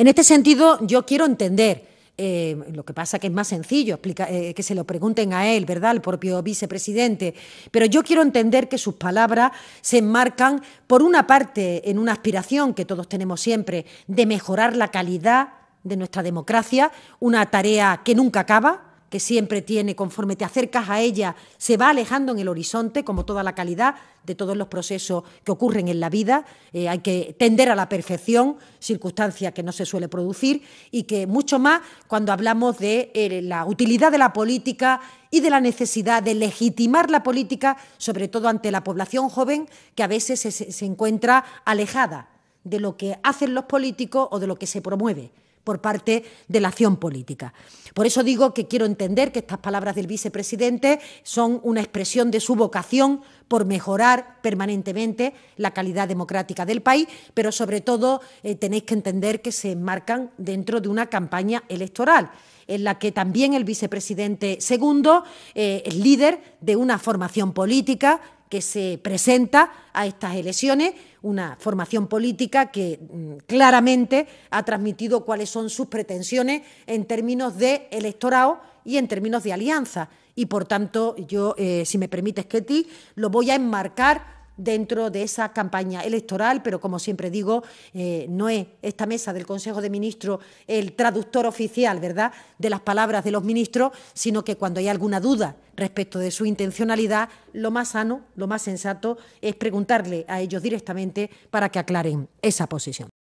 En este sentido, yo quiero entender. Eh, lo que pasa que es más sencillo eh, que se lo pregunten a él, ¿verdad?, al propio vicepresidente. Pero yo quiero entender que sus palabras se enmarcan, por una parte, en una aspiración que todos tenemos siempre de mejorar la calidad de nuestra democracia, una tarea que nunca acaba, que siempre tiene, conforme te acercas a ella, se va alejando en el horizonte, como toda la calidad de todos los procesos que ocurren en la vida. Eh, hay que tender a la perfección, circunstancia que no se suele producir, y que mucho más cuando hablamos de eh, la utilidad de la política y de la necesidad de legitimar la política, sobre todo ante la población joven que a veces se encuentra alejada de lo que hacen los políticos o de lo que se promueve por parte de la acción política. Por eso digo que quiero entender que estas palabras del vicepresidente son una expresión de su vocación por mejorar permanentemente la calidad democrática del país, pero sobre todo eh, tenéis que entender que se enmarcan dentro de una campaña electoral en la que también el vicepresidente segundo eh, es líder de una formación política que se presenta a estas elecciones una formación política que mm, claramente ha transmitido cuáles son sus pretensiones en términos de electorado y en términos de alianza. Y por tanto, yo, eh, si me permites, Ketty, lo voy a enmarcar dentro de esa campaña electoral, pero como siempre digo, eh, no es esta mesa del Consejo de Ministros el traductor oficial, ¿verdad?, de las palabras de los ministros, sino que cuando hay alguna duda respecto de su intencionalidad, lo más sano, lo más sensato es preguntarle a ellos directamente para que aclaren esa posición.